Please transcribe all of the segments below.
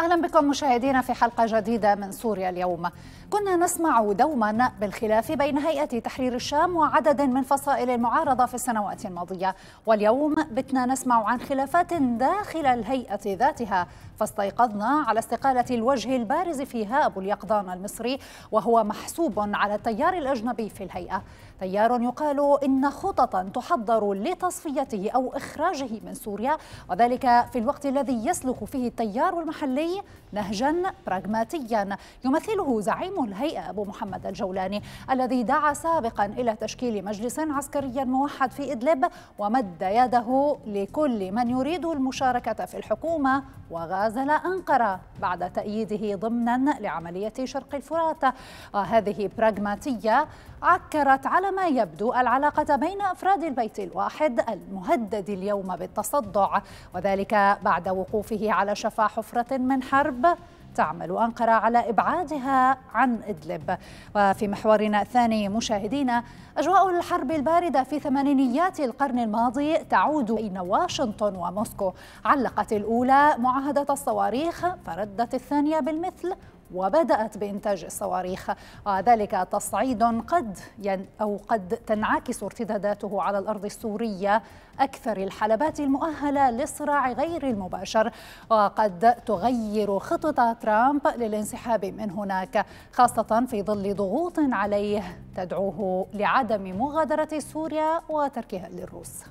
اهلا بكم مشاهدينا في حلقه جديده من سوريا اليوم. كنا نسمع دوما بالخلاف بين هيئه تحرير الشام وعدد من فصائل المعارضه في السنوات الماضيه، واليوم بتنا نسمع عن خلافات داخل الهيئه ذاتها، فاستيقظنا على استقاله الوجه البارز فيها ابو اليقظان المصري وهو محسوب على التيار الاجنبي في الهيئه. تيار يقال إن خططا تحضر لتصفيته أو إخراجه من سوريا وذلك في الوقت الذي يسلك فيه التيار المحلي نهجا براغماتيا يمثله زعيم الهيئة أبو محمد الجولاني الذي دعا سابقا إلى تشكيل مجلس عسكري موحد في إدلب ومد يده لكل من يريد المشاركة في الحكومة وغازل أنقرة بعد تأييده ضمنا لعملية شرق الفرات وهذه براغماتية عكرت على ما يبدو العلاقة بين أفراد البيت الواحد المهدد اليوم بالتصدع وذلك بعد وقوفه على شفا حفرة من حرب تعمل أنقرة على إبعادها عن إدلب وفي محورنا الثاني مشاهدينا أجواء الحرب الباردة في ثمانينيات القرن الماضي تعود بين واشنطن وموسكو علقت الأولى معاهدة الصواريخ فردت الثانية بالمثل وبدأت بإنتاج الصواريخ وذلك آه، تصعيد قد ين أو قد تنعكس ارتداداته على الأرض السورية أكثر الحلبات المؤهلة للصراع غير المباشر وقد آه، تغير خطط ترامب للانسحاب من هناك خاصة في ظل ضغوط عليه تدعوه لعدم مغادرة سوريا وتركها للروس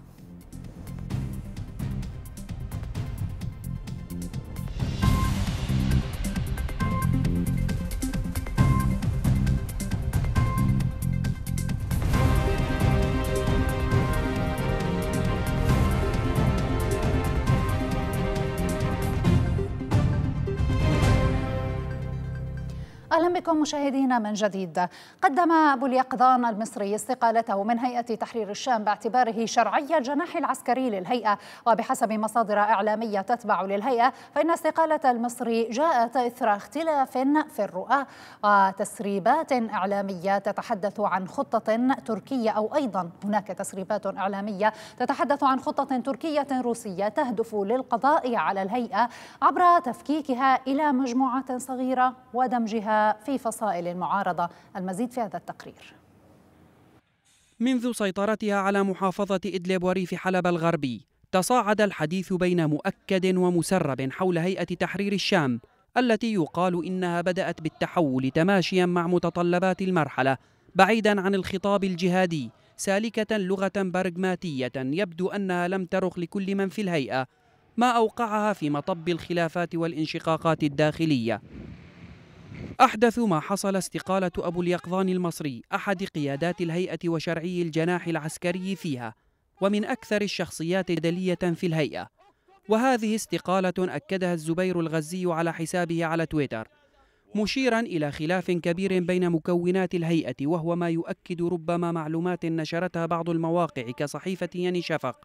أهلا بكم مشاهدينا من جديد قدم أبو اليقظان المصري استقالته من هيئة تحرير الشام باعتباره شرعي الجناح العسكري للهيئة وبحسب مصادر إعلامية تتبع للهيئة فإن استقالة المصري جاءت إثر اختلاف في الرؤى وتسريبات إعلامية تتحدث عن خطة تركية أو أيضا هناك تسريبات إعلامية تتحدث عن خطة تركية روسية تهدف للقضاء على الهيئة عبر تفكيكها إلى مجموعة صغيرة ودمجها في فصائل المعارضة المزيد في هذا التقرير منذ سيطرتها على محافظة إدلب وريف حلب الغربي تصاعد الحديث بين مؤكد ومسرب حول هيئة تحرير الشام التي يقال إنها بدأت بالتحول تماشيا مع متطلبات المرحلة بعيدا عن الخطاب الجهادي سالكة لغة برغماتية يبدو أنها لم ترخ لكل من في الهيئة ما أوقعها في مطب الخلافات والانشقاقات الداخلية أحدث ما حصل استقالة أبو اليقظان المصري أحد قيادات الهيئة وشرعي الجناح العسكري فيها ومن أكثر الشخصيات دلية في الهيئة وهذه استقالة أكدها الزبير الغزي على حسابه على تويتر مشيرا إلى خلاف كبير بين مكونات الهيئة وهو ما يؤكد ربما معلومات نشرتها بعض المواقع كصحيفة يني شفق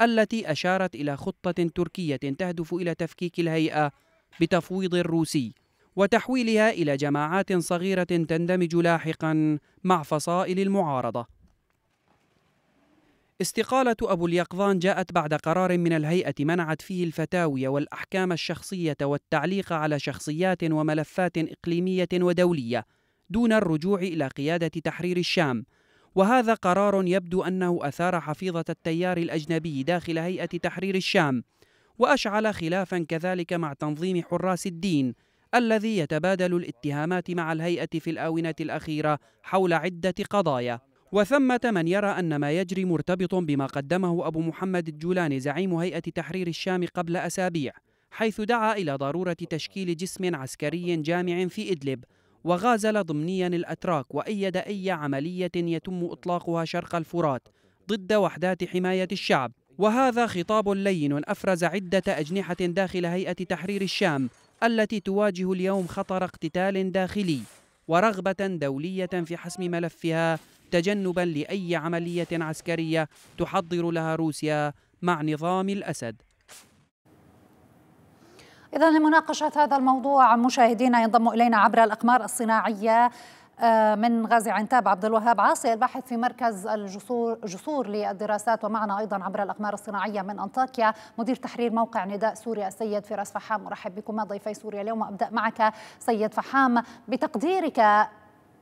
التي أشارت إلى خطة تركية تهدف إلى تفكيك الهيئة بتفويض الروسي وتحويلها إلى جماعات صغيرة تندمج لاحقا مع فصائل المعارضة. استقالة أبو اليقظان جاءت بعد قرار من الهيئة منعت فيه الفتاوي والأحكام الشخصية والتعليق على شخصيات وملفات إقليمية ودولية دون الرجوع إلى قيادة تحرير الشام، وهذا قرار يبدو أنه أثار حفيظة التيار الأجنبي داخل هيئة تحرير الشام، وأشعل خلافا كذلك مع تنظيم حراس الدين الذي يتبادل الاتهامات مع الهيئة في الآونة الأخيرة حول عدة قضايا وثمة من يرى أن ما يجري مرتبط بما قدمه أبو محمد الجولاني زعيم هيئة تحرير الشام قبل أسابيع حيث دعا إلى ضرورة تشكيل جسم عسكري جامع في إدلب وغازل ضمنيا الأتراك وأيد أي عملية يتم إطلاقها شرق الفرات ضد وحدات حماية الشعب وهذا خطاب لين أفرز عدة أجنحة داخل هيئة تحرير الشام التي تواجه اليوم خطر اقتتال داخلي ورغبة دولية في حسم ملفها تجنبا لأي عملية عسكرية تحضر لها روسيا مع نظام الأسد إذا لمناقشة هذا الموضوع مشاهدينا ينضم إلينا عبر الأقمار الصناعية آه، من غازي عنتاب عبد الوهاب عاصي الباحث في مركز الجسور جسور للدراسات ومعنا ايضا عبر الاقمار الصناعيه من انطاكيا مدير تحرير موقع نداء سوريا السيد فراس فحام ارحب بكما ضيفي سوريا اليوم ابدا معك سيد فحام بتقديرك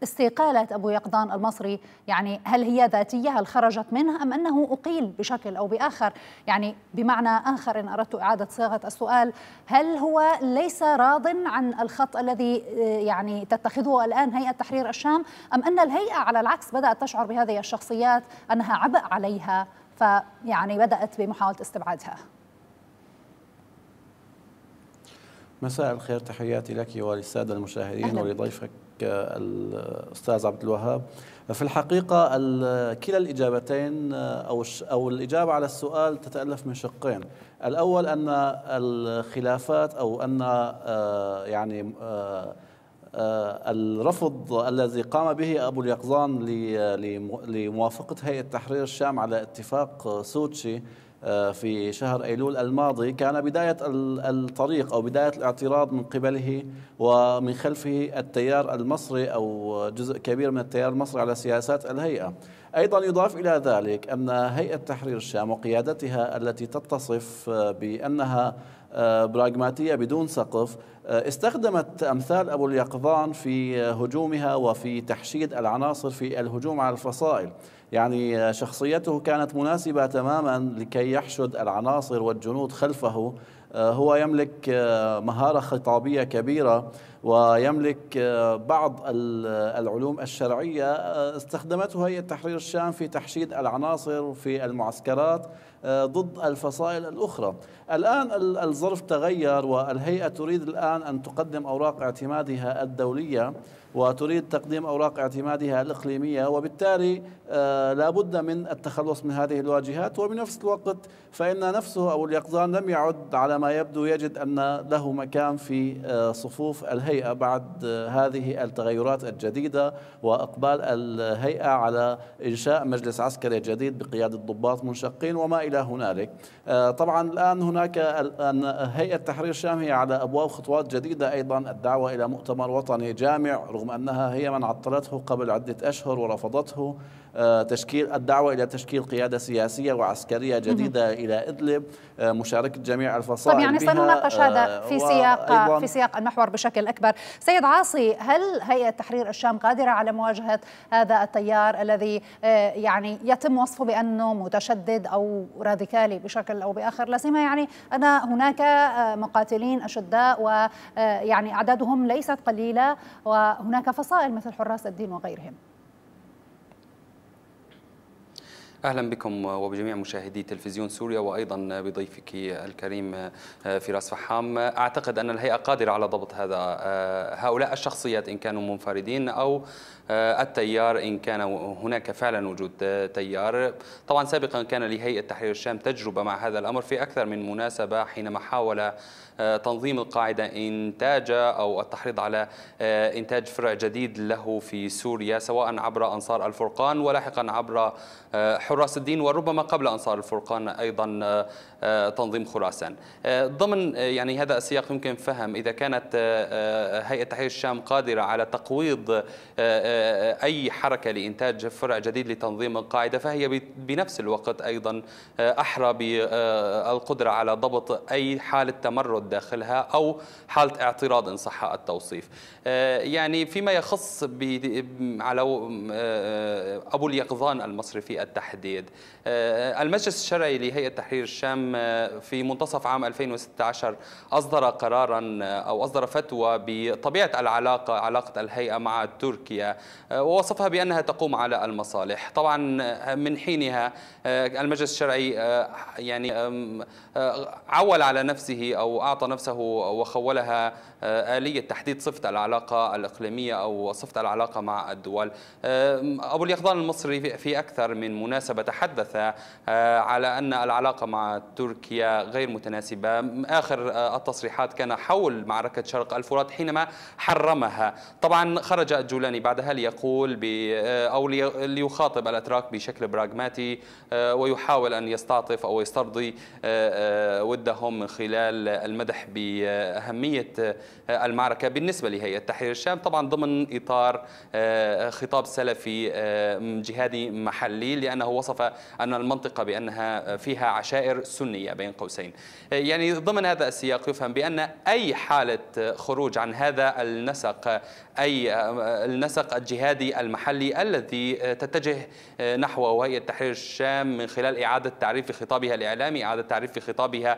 استقالة أبو يقظان المصري يعني هل هي ذاتية هل خرجت منه أم أنه أقيل بشكل أو بآخر يعني بمعنى آخر إن أردت إعادة صياغة السؤال هل هو ليس راض عن الخط الذي آه، يعني تتخذه الآن هيئة تحرير الشام أم أن الهيئة على العكس بدأت تشعر بهذه الشخصيات أنها عبء عليها فيعني بدأت بمحاولة استبعادها مساء الخير تحياتي لك وللساده المشاهدين ولضيفك آه، الاستاذ عبد الوهاب في الحقيقه كلا الاجابتين آه، او او الاجابه على السؤال تتالف من شقين الاول ان الخلافات او ان آه، يعني الرفض الذي قام به ابو اليقظان لموافقه هيئه تحرير الشام على اتفاق سوتشي آه، في شهر أيلول الماضي كان بداية الطريق أو بداية الاعتراض من قبله ومن خلفه التيار المصري أو جزء كبير من التيار المصري على سياسات الهيئة أيضا يضاف إلى ذلك أن هيئة تحرير الشام وقيادتها التي تتصف بأنها آه، براغماتية بدون سقف آه، استخدمت أمثال أبو اليقظان في هجومها وفي تحشيد العناصر في الهجوم على الفصائل يعني شخصيته كانت مناسبة تماما لكي يحشد العناصر والجنود خلفه آه، هو يملك آه، مهارة خطابية كبيرة ويملك آه، بعض العلوم الشرعية آه، استخدمتها هي تحرير الشام في تحشيد العناصر في المعسكرات آه، ضد الفصائل الأخرى الآن الظرف تغير والهيئة تريد الآن أن تقدم أوراق اعتمادها الدولية وتريد تقديم أوراق اعتمادها الإقليمية وبالتالي لا بد من التخلص من هذه الواجهات وبنفس الوقت فإن نفسه أو اليقظان لم يعد على ما يبدو يجد أن له مكان في صفوف الهيئة الهيئة بعد هذه التغيرات الجديدة وإقبال الهيئة على إنشاء مجلس عسكري جديد بقيادة ضباط منشقين وما إلى هنالك آه، طبعا الآن هناك هيئة تحرير الشام هي على أبواب خطوات جديدة أيضا الدعوة إلى مؤتمر وطني جامع رغم أنها هي من عطلته قبل عدة أشهر ورفضته تشكيل الدعوة إلى تشكيل قيادة سياسية وعسكرية جديدة إلى إدلب آه، مشاركة جميع الفصائل طب يعني سنناقش هذا آه، في سياق في سياق المحور بشكل أكبر سيد عاصي هل هيئة تحرير الشام قادرة على مواجهة هذا التيار الذي آه، يعني يتم وصفه بأنه متشدد أو راديكالي بشكل أو بآخر لسيما يعني أن هناك مقاتلين أشداء ويعني أعدادهم ليست قليلة وهناك فصائل مثل حراس الدين وغيرهم أهلا بكم وبجميع مشاهدي تلفزيون سوريا وأيضا بضيفك الكريم آه، فراس فحام أعتقد أن الهيئة قادرة على ضبط هذا آه، هؤلاء الشخصيات إن كانوا منفردين أو آه، التيار إن كان هناك فعلا وجود تيار طبعا سابقا كان لهيئة تحرير الشام تجربة مع هذا الأمر في أكثر من مناسبة حينما حاول آه، تنظيم القاعدة إنتاج أو التحريض على آه، إنتاج فرع جديد له في سوريا سواء عبر أنصار الفرقان ولاحقا عبر حراس الدين وربما قبل أنصار الفرقان أيضا تنظيم خراسان ضمن يعني هذا السياق يمكن فهم إذا كانت هيئة تحرير الشام قادرة على تقويض أي حركة لإنتاج فرع جديد لتنظيم القاعدة فهي بنفس الوقت أيضا آه، أحرى بالقدرة آه، على ضبط أي حالة تمرد داخلها أو حالة اعتراض إن صح التوصيف آه، يعني فيما يخص على أبو اليقظان المصري في التحديد المجلس الشرعي لهيئة تحرير الشام في منتصف عام 2016 أصدر قرارا أو أصدر فتوى بطبيعة العلاقة علاقة الهيئة مع تركيا آه، ووصفها بأنها تقوم على المصالح طبعا آه، من حينها آه، المجلس الشرعي يعني عول على نفسه أو أعطى نفسه وخولها آلية تحديد صفة العلاقة الإقليمية أو صفة العلاقة مع الدول أبو اليقظان المصري في أكثر من مناسبة تحدث على أن العلاقة مع تركيا غير متناسبة آخر التصريحات كان حول معركة شرق الفرات حينما حرمها طبعا خرج الجولاني بعدها ليقول آه، أو ليخاطب الأتراك بشكل براغماتي آه، ويحاول أن يستعطف أو يسترضي آه، ودهم من خلال المدح بأهمية المعركة بالنسبة لهيئة تحرير الشام طبعا ضمن إطار خطاب سلفي جهادي محلي لأنه وصف أن المنطقة بأنها فيها عشائر سنية بين قوسين يعني ضمن هذا السياق يفهم بأن أي حالة خروج عن هذا النسق أي آه، النسق الجهادي المحلي الذي آه، تتجه آه، نحوه وهي تحرير الشام من خلال إعادة تعريف خطابها الإعلامي إعادة تعريف خطابها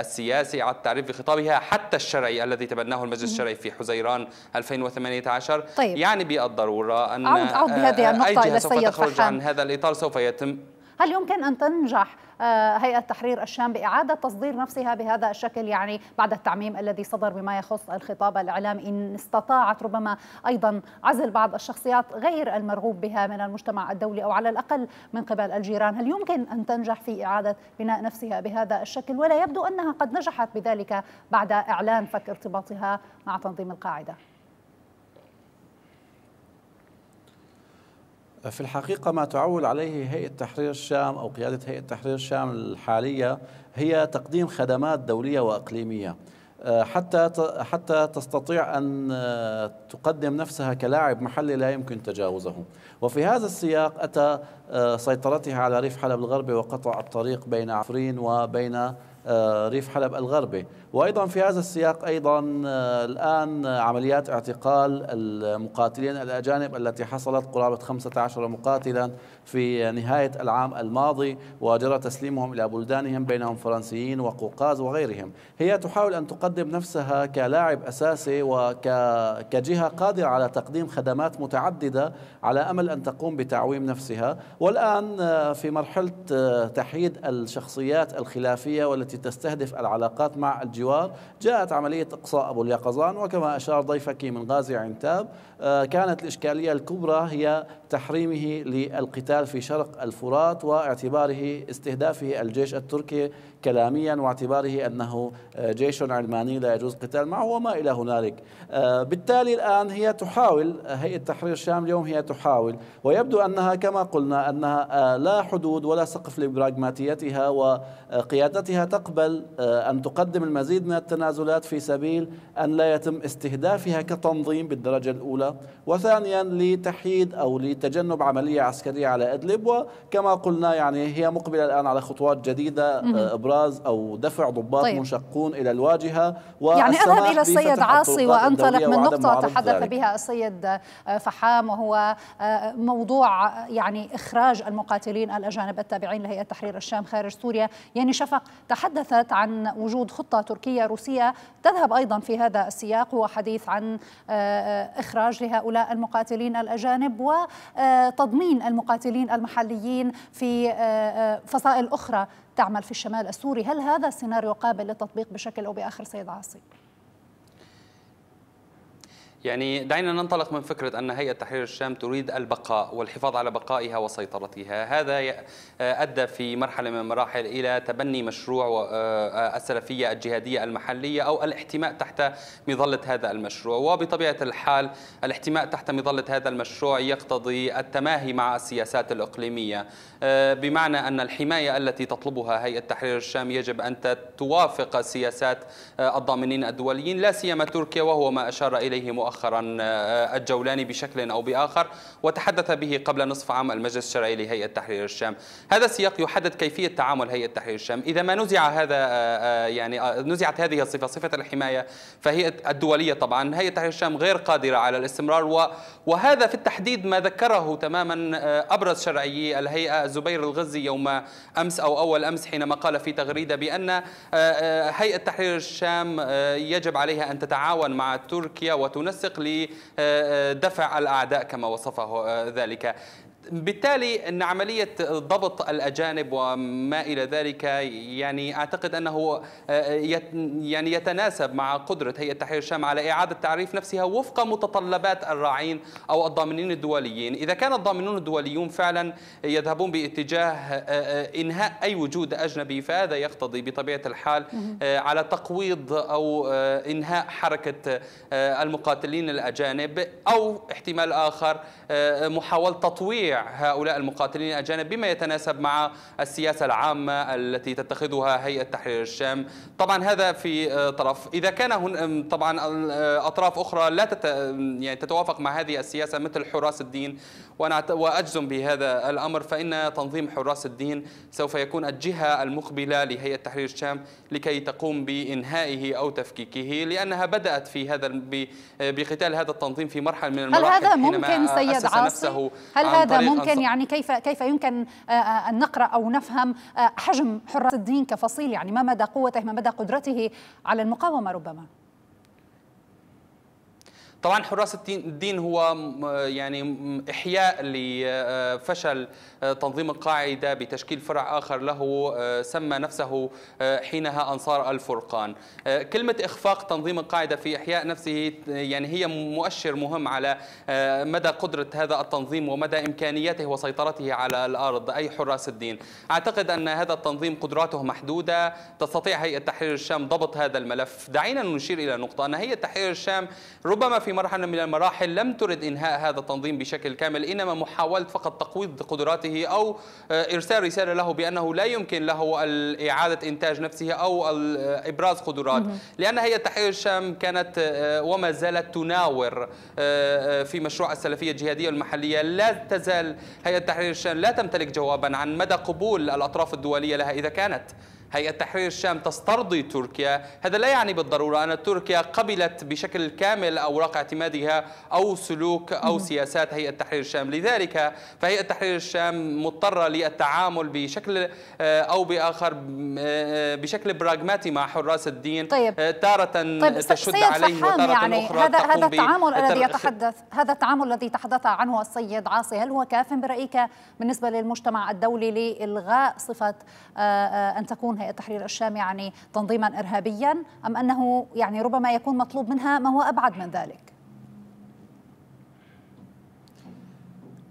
السياسي إعادة تعريف خطابها حتى الشرعي الذي تبناه المجلس الشرعي في حزيران 2018 طيب. يعني بالضرورة أن أعود بهذه النقطة أي جهة سوف تخرج عن هذا الإطار سوف يتم هل يمكن أن تنجح آه، هيئة تحرير الشام بإعادة تصدير نفسها بهذا الشكل يعني بعد التعميم الذي صدر بما يخص الخطاب الإعلامي إن استطاعت ربما أيضا عزل بعض الشخصيات غير المرغوب بها من المجتمع الدولي أو على الأقل من قبل الجيران هل يمكن أن تنجح في إعادة بناء نفسها بهذا الشكل ولا يبدو أنها قد نجحت بذلك بعد إعلان فك ارتباطها مع تنظيم القاعدة في الحقيقة ما تعول عليه هيئة تحرير الشام أو قيادة هيئة تحرير الشام الحالية هي تقديم خدمات دولية وإقليمية آه، حتى حتى تستطيع ان آه، تقدم نفسها كلاعب محلي لا يمكن تجاوزه، وفي هذا السياق اتى آه، سيطرتها على ريف حلب الغربي وقطع الطريق بين عفرين وبين آه، ريف حلب الغربي وأيضا في هذا السياق أيضا آه، الآن عمليات اعتقال المقاتلين الأجانب التي حصلت قرابة 15 مقاتلا في نهاية العام الماضي وجرى تسليمهم إلى بلدانهم بينهم فرنسيين وقوقاز وغيرهم هي تحاول أن تقدم نفسها كلاعب أساسي وكجهة قادرة على تقديم خدمات متعددة على أمل أن تقوم بتعويم نفسها والآن آه، في مرحلة آه، تحييد الشخصيات الخلافية والتي تستهدف العلاقات مع الجوار جاءت عملية إقصاء أبو اليقظان وكما أشار ضيفك من غازي عنتاب آه، كانت الإشكالية الكبرى هي تحريمه للقتال القتال في شرق الفرات واعتباره استهدافه الجيش التركي كلاميا واعتباره أنه آه، جيش علماني لا يجوز قتال معه وما إلى هنالك آه، بالتالي الآن هي تحاول آه، هيئة تحرير الشام اليوم هي تحاول ويبدو أنها كما قلنا أنها لا حدود ولا سقف لبراغماتيتها وقيادتها تقبل أن تقدم المزيد من التنازلات في سبيل أن لا يتم استهدافها كتنظيم بالدرجة الأولى وثانيا لتحييد أو لتجنب عملية عسكرية على إدلب وكما قلنا يعني هي مقبلة الآن على خطوات جديدة آه، إبراز أو دفع ضباط طيب. منشقون إلى الواجهة يعني أذهب إلى السيد عاصي وأنطلق من نقطة تحدث ذلك. بها السيد آه، فحام وهو آه، موضوع يعني إخراج المقاتلين الأجانب التابعين لهيئة تحرير الشام خارج سوريا يعني شفق تحدثت عن وجود خطة تركية روسية تذهب أيضا في هذا السياق هو حديث عن إخراج لهؤلاء المقاتلين الأجانب وتضمين المقاتلين المسؤولين المحليين في آه، آه، فصائل أخرى تعمل في الشمال السوري هل هذا السيناريو قابل للتطبيق بشكل أو بآخر سيد عاصي؟ يعني دعينا ننطلق من فكرة أن هيئة تحرير الشام تريد البقاء والحفاظ على بقائها وسيطرتها هذا آه، أدى في مرحلة من المراحل إلى تبني مشروع آه، آه، السلفية الجهادية المحلية أو الاحتماء تحت مظلة هذا المشروع وبطبيعة الحال الاحتماء تحت مظلة هذا المشروع يقتضي التماهي مع السياسات الإقليمية بمعنى أن الحماية التي تطلبها هيئة تحرير الشام يجب أن توافق سياسات الضامنين الدوليين لا سيما تركيا وهو ما أشار إليه مؤخرا مؤخرا آه، الجولاني بشكل أو بآخر وتحدث به قبل نصف عام المجلس الشرعي لهيئة تحرير الشام هذا السياق يحدد كيفية تعامل هيئة تحرير الشام إذا ما نزع هذا آه، آه، يعني نزعت هذه الصفة صفة الحماية فهي الدولية طبعا هيئة تحرير الشام غير قادرة على الاستمرار وهذا في التحديد ما ذكره تماما أبرز شرعيي الهيئة زبير الغزي يوم أمس أو أول أمس حينما قال في تغريدة بأن هيئة تحرير الشام يجب عليها أن تتعاون مع تركيا وتنسق منسق لدفع آه، آه، الأعداء كما وصفه آه، ذلك بالتالي ان عمليه ضبط الاجانب وما الى ذلك يعني اعتقد انه آه، يعني يتناسب مع قدره هيئه تحرير الشام على اعاده تعريف نفسها وفق متطلبات الراعين او الضامنين الدوليين، اذا كان الضامنون الدوليون فعلا يذهبون باتجاه آه، آه، انهاء اي وجود اجنبي فهذا يقتضي بطبيعه الحال على تقويض او انهاء حركه المقاتلين الاجانب او احتمال اخر محاوله تطويع هؤلاء المقاتلين الأجانب بما يتناسب مع السياسة العامة التي تتخذها هيئة تحرير الشام طبعا هذا في آه، طرف إذا كان هن طبعا آه، أطراف أخرى لا تت يعني تتوافق مع هذه السياسة مثل حراس الدين وأنا وأجزم بهذا الأمر فإن تنظيم حراس الدين سوف يكون الجهة المقبلة لهيئة تحرير الشام لكي تقوم بإنهائه أو تفكيكه لأنها بدأت في هذا بقتال هذا التنظيم في مرحلة من المراحل هل هذا ممكن سيد عاصي؟ هل هذا ممكن يعني كيف كيف يمكن آه، آه، أن نقرأ أو نفهم آه، حجم حراس الدين كفصيل يعني ما مدى قوته ما مدى قدرته على المقاومة ربما؟ طبعا حراس الدين هو يعني إحياء لفشل آه، تنظيم القاعدة بتشكيل فرع آخر له آه، سمى نفسه آه، حينها أنصار الفرقان كلمة إخفاق تنظيم القاعدة في إحياء نفسه يعني هي مؤشر مهم على مدى قدرة هذا التنظيم ومدى إمكانياته وسيطرته على الأرض أي حراس الدين أعتقد أن هذا التنظيم قدراته محدودة تستطيع هيئة تحرير الشام ضبط هذا الملف دعينا نشير إلى نقطة أن هيئة تحرير الشام ربما في مرحلة من المراحل لم ترد إنهاء هذا التنظيم بشكل كامل إنما محاولة فقط تقويض قدراته أو آه، إرسال رسالة له بأنه لا يمكن له إعادة إنتاج نفسه أو إبراز قدرات لأن هي تحرير الشام كانت آه، وما زالت تناور آه، في مشروع السلفية الجهادية المحلية لا تزال هيئة تحرير الشام لا تمتلك جوابا عن مدى قبول الأطراف الدولية لها إذا كانت هيئة تحرير الشام تسترضي تركيا هذا لا يعني بالضرورة أن تركيا قبلت بشكل كامل أوراق اعتمادها أو سلوك أو سياسات هيئة تحرير الشام لذلك فهيئة تحرير الشام مضطرة للتعامل بشكل آه، أو بآخر آه، آه، بشكل براغماتي مع حراس الدين طيب. تارة طيب تشد عليه وتارة يعني أخرى هذا هذا التعامل الذي يتحدث هذا التعامل الذي تحدث عنه السيد عاصي هل هو كاف برأيك بالنسبة للمجتمع الدولي لإلغاء صفة أن تكون تكون هيئه تحرير الشام يعني تنظيما ارهابيا ام انه يعني ربما يكون مطلوب منها ما هو ابعد من ذلك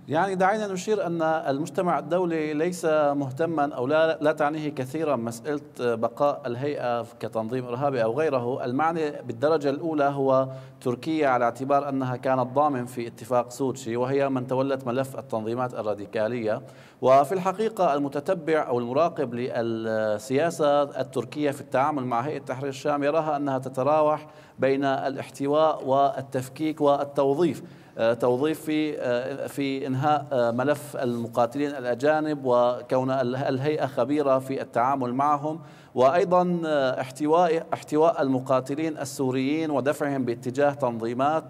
يعني دعينا نشير أن المجتمع الدولي ليس مهتما أو لا, لا تعنيه كثيرا مسألة بقاء الهيئة كتنظيم إرهابي أو غيره المعنى بالدرجة الأولى هو تركيا على اعتبار أنها كانت ضامن في اتفاق سوتشي وهي من تولت ملف التنظيمات الراديكالية وفي الحقيقة المتتبع أو المراقب للسياسة التركية في التعامل مع هيئة تحرير الشام يراها أنها تتراوح بين الاحتواء والتفكيك والتوظيف آه، توظيف في آه، في انهاء آه، ملف المقاتلين الاجانب وكون الهيئه خبيره في التعامل معهم وايضا احتواء احتواء المقاتلين السوريين ودفعهم باتجاه تنظيمات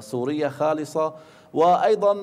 سوريه خالصه وايضا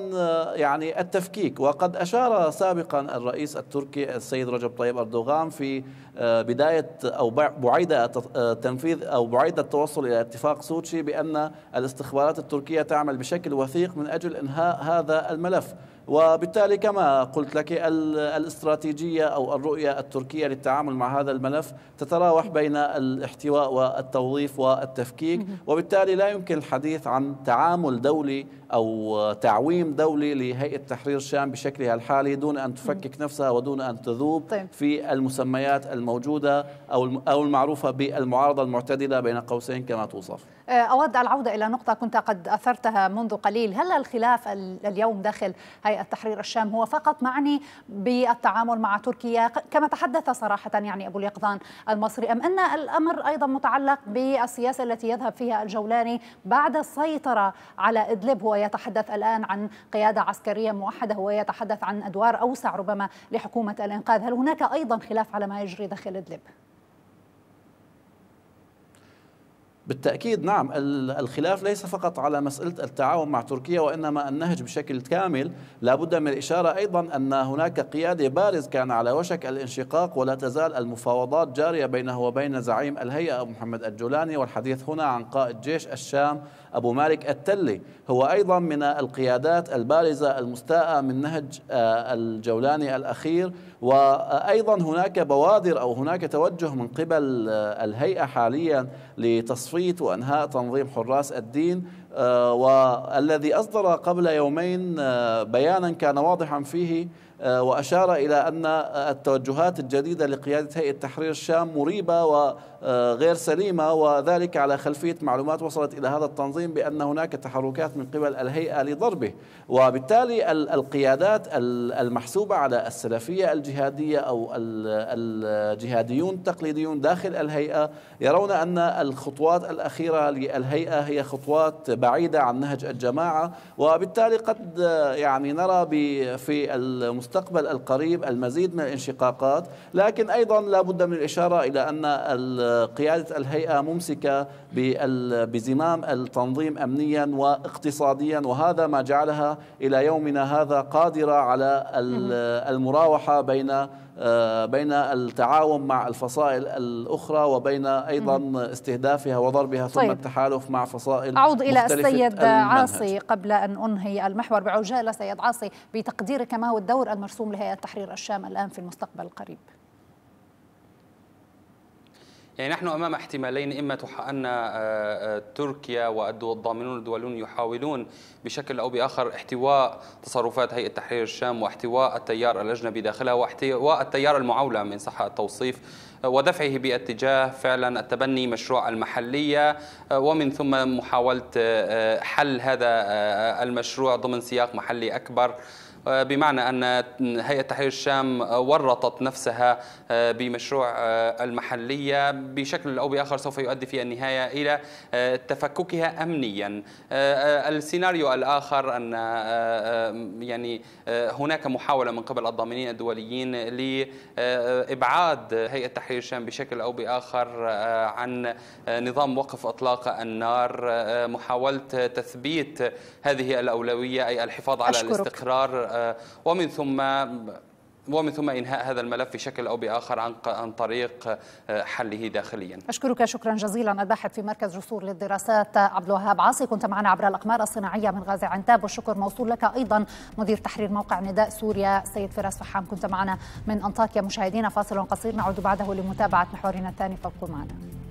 يعني التفكيك وقد اشار سابقا الرئيس التركي السيد رجب طيب اردوغان في آه، بداية أو بعيد آه، تنفيذ أو بعيد التوصل إلى اتفاق سوتشي بأن الاستخبارات التركية تعمل بشكل وثيق من أجل إنهاء هذا الملف وبالتالي كما قلت لك الاستراتيجية أو الرؤية التركية للتعامل مع هذا الملف تتراوح بين الاحتواء والتوظيف والتفكيك وبالتالي لا يمكن الحديث عن تعامل دولي أو تعويم دولي لهيئة تحرير الشام بشكلها الحالي دون أن تفكك نفسها ودون أن تذوب طيب. في المسميات الم الموجودة أو المعروفة بالمعارضة المعتدلة بين قوسين كما توصف آه، أود العودة إلى نقطة كنت قد أثرتها منذ قليل هل الخلاف اليوم داخل هيئة تحرير الشام هو فقط معني بالتعامل مع تركيا كما تحدث صراحة يعني أبو اليقظان المصري أم أن الأمر أيضا متعلق بالسياسة التي يذهب فيها الجولاني بعد السيطرة على إدلب هو يتحدث الآن عن قيادة عسكرية موحدة هو يتحدث عن أدوار أوسع ربما لحكومة الإنقاذ هل هناك أيضا خلاف على ما يجري داخل إدلب؟ بالتأكيد نعم الخلاف ليس فقط على مسألة التعاون مع تركيا وإنما النهج بشكل كامل لا بد من الإشارة أيضا أن هناك قيادة بارز كان على وشك الانشقاق ولا تزال المفاوضات جارية بينه وبين زعيم الهيئة محمد الجولاني والحديث هنا عن قائد جيش الشام أبو مالك التلي هو أيضا من القيادات البارزة المستاءة من نهج آه، الجولاني الأخير وأيضا هناك بوادر أو هناك توجه من قبل آه، الهيئة حاليا لتصفية وأنهاء تنظيم حراس الدين آه، والذي أصدر قبل يومين بيانا كان واضحا فيه وأشار إلى أن التوجهات الجديدة لقيادة هيئة تحرير الشام مريبة و آه، غير سليمة وذلك على خلفية معلومات وصلت إلى هذا التنظيم بأن هناك تحركات من قبل الهيئة لضربه وبالتالي القيادات المحسوبة على السلفية الجهادية أو الجهاديون التقليديون داخل الهيئة يرون أن الخطوات الأخيرة للهيئة هي خطوات بعيدة عن نهج الجماعة وبالتالي قد آه، يعني نرى في المستقبل القريب المزيد من الانشقاقات لكن أيضا لا بد من الإشارة إلى أن قيادة الهيئة ممسكة بزمام التنظيم أمنيا واقتصاديا وهذا ما جعلها إلى يومنا هذا قادرة على المراوحة بين بين التعاون مع الفصائل الأخرى وبين أيضا استهدافها وضربها ثم طيب. التحالف مع فصائل أعود إلى السيد عاصي قبل أن أنهي المحور بعجالة سيد عاصي بتقديرك ما هو الدور المرسوم لهيئة تحرير الشام الآن في المستقبل القريب يعني نحن امام احتمالين اما ان آه، آه، تركيا والضامنون الدوليون يحاولون بشكل او باخر احتواء تصرفات هيئه تحرير الشام واحتواء التيار الاجنبي داخلها واحتواء التيار المعولم ان صح التوصيف آه، ودفعه باتجاه فعلا التبني مشروع المحليه ومن ثم محاوله حل هذا المشروع ضمن سياق محلي اكبر آه، بمعنى أن هيئة تحرير الشام ورطت نفسها آه، بمشروع آه، المحلية بشكل أو بآخر سوف يؤدي في النهاية إلى تفككها أمنيا السيناريو الآخر أن يعني هناك محاولة من قبل الضامنين الدوليين لإبعاد هيئة تحرير الشام بشكل أو بآخر عن نظام وقف أطلاق النار محاولة تثبيت هذه الأولوية أي الحفاظ على أشكرك. الاستقرار آه، ومن ثم ومن ثم انهاء هذا الملف بشكل او باخر عن عن طريق آه، حله داخليا. اشكرك شكرا جزيلا الباحث في مركز جسور للدراسات عبد الوهاب عاصي كنت معنا عبر الاقمار الصناعيه من غازي عنتاب والشكر موصول لك ايضا مدير تحرير موقع نداء سوريا سيد فراس فحام كنت معنا من انطاكيا مشاهدينا فاصل قصير نعود بعده لمتابعه محورنا الثاني فابقوا معنا.